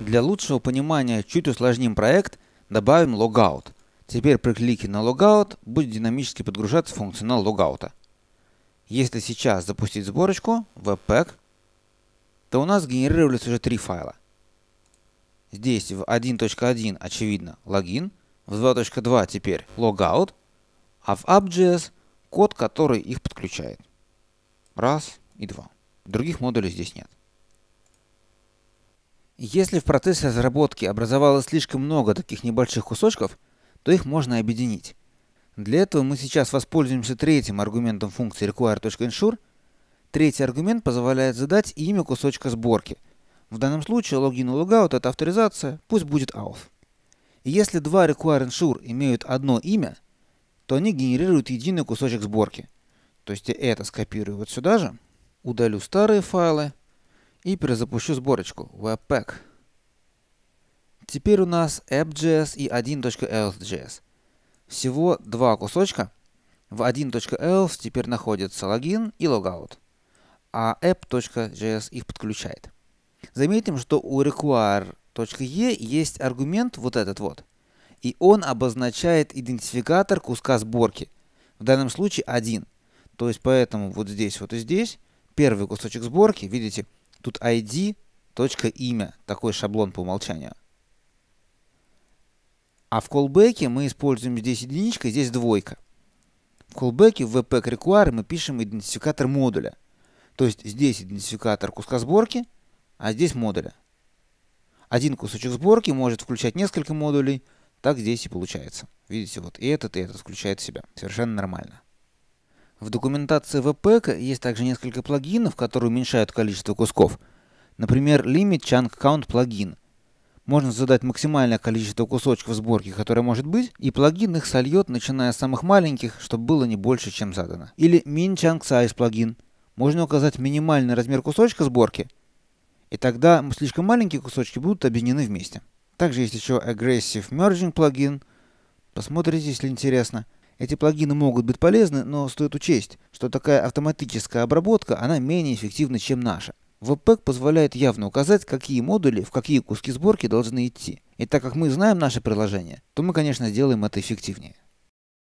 Для лучшего понимания чуть усложним проект, добавим логаут. Теперь при клике на логаут будет динамически подгружаться функционал логаута. Если сейчас запустить сборочку, webpack, то у нас генерировались уже три файла. Здесь в 1.1 очевидно логин, в 2.2 теперь logout, а в app.js код, который их подключает. Раз и два. Других модулей здесь нет. Если в процессе разработки образовалось слишком много таких небольших кусочков, то их можно объединить. Для этого мы сейчас воспользуемся третьим аргументом функции require.ensure. Третий аргумент позволяет задать имя кусочка сборки. В данном случае логин и логаут — это авторизация, пусть будет auth. И если два require.ensure имеют одно имя, то они генерируют единый кусочек сборки. То есть я это скопирую вот сюда же, удалю старые файлы — и перезапущу сборочку Webpack. Теперь у нас app.js и 1.elf.js. Всего два кусочка. В 1.elf теперь находится логин и логаут, а app.js их подключает. Заметим, что у require.e есть аргумент вот этот вот, и он обозначает идентификатор куска сборки, в данном случае один. То есть поэтому вот здесь, вот и здесь, первый кусочек сборки, видите, Тут ID, точка имя, такой шаблон по умолчанию. А в callback мы используем здесь единичка, здесь двойка. В callback в webpack require мы пишем идентификатор модуля. То есть здесь идентификатор куска сборки, а здесь модуля. Один кусочек сборки может включать несколько модулей, так здесь и получается. Видите, вот и этот, и этот включает в себя. Совершенно нормально. В документации WPEC есть также несколько плагинов, которые уменьшают количество кусков. Например, Limit Chunk Count плагин. Можно задать максимальное количество кусочков сборки, которое может быть, и плагин их сольет, начиная с самых маленьких, чтобы было не больше, чем задано. Или Min Chunk Size плагин. Можно указать минимальный размер кусочка сборки, и тогда слишком маленькие кусочки будут объединены вместе. Также есть еще Aggressive Merging плагин. Посмотрите, если интересно. Эти плагины могут быть полезны, но стоит учесть, что такая автоматическая обработка, она менее эффективна, чем наша. Webpack позволяет явно указать, какие модули в какие куски сборки должны идти. И так как мы знаем наше приложение, то мы, конечно, сделаем это эффективнее.